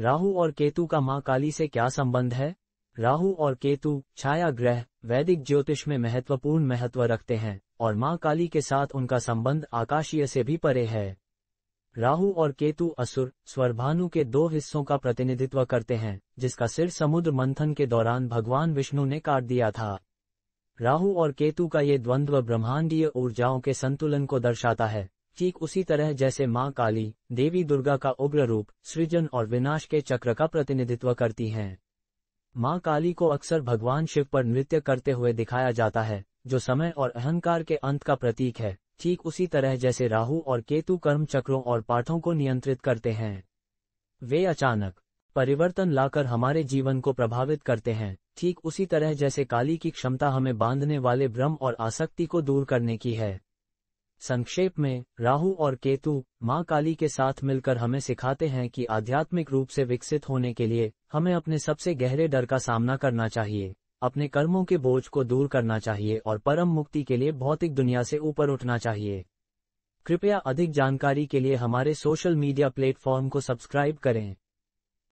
राहु और केतु का मां काली से क्या संबंध है राहु और केतु छाया ग्रह वैदिक ज्योतिष में महत्वपूर्ण महत्व रखते हैं और मां काली के साथ उनका संबंध आकाशीय से भी परे है राहु और केतु असुर स्वरभानु के दो हिस्सों का प्रतिनिधित्व करते हैं जिसका सिर समुद्र मंथन के दौरान भगवान विष्णु ने काट दिया था राहु और केतु का ये द्वंद्व ब्रह्मांडीय ऊर्जाओं के संतुलन को दर्शाता है ठीक उसी तरह जैसे माँ काली देवी दुर्गा का उग्र रूप सृजन और विनाश के चक्र का प्रतिनिधित्व करती हैं माँ काली को अक्सर भगवान शिव पर नृत्य करते हुए दिखाया जाता है जो समय और अहंकार के अंत का प्रतीक है ठीक उसी तरह जैसे राहु और केतु कर्म चक्रों और पाठों को नियंत्रित करते हैं वे अचानक परिवर्तन लाकर हमारे जीवन को प्रभावित करते हैं ठीक उसी तरह जैसे काली की क्षमता हमें बांधने वाले भ्रम और आसक्ति को दूर करने की है संक्षेप में राहु और केतु माँ काली के साथ मिलकर हमें सिखाते हैं कि आध्यात्मिक रूप से विकसित होने के लिए हमें अपने सबसे गहरे डर का सामना करना चाहिए अपने कर्मों के बोझ को दूर करना चाहिए और परम मुक्ति के लिए भौतिक दुनिया से ऊपर उठना चाहिए कृपया अधिक जानकारी के लिए हमारे सोशल मीडिया प्लेटफॉर्म को सब्सक्राइब करें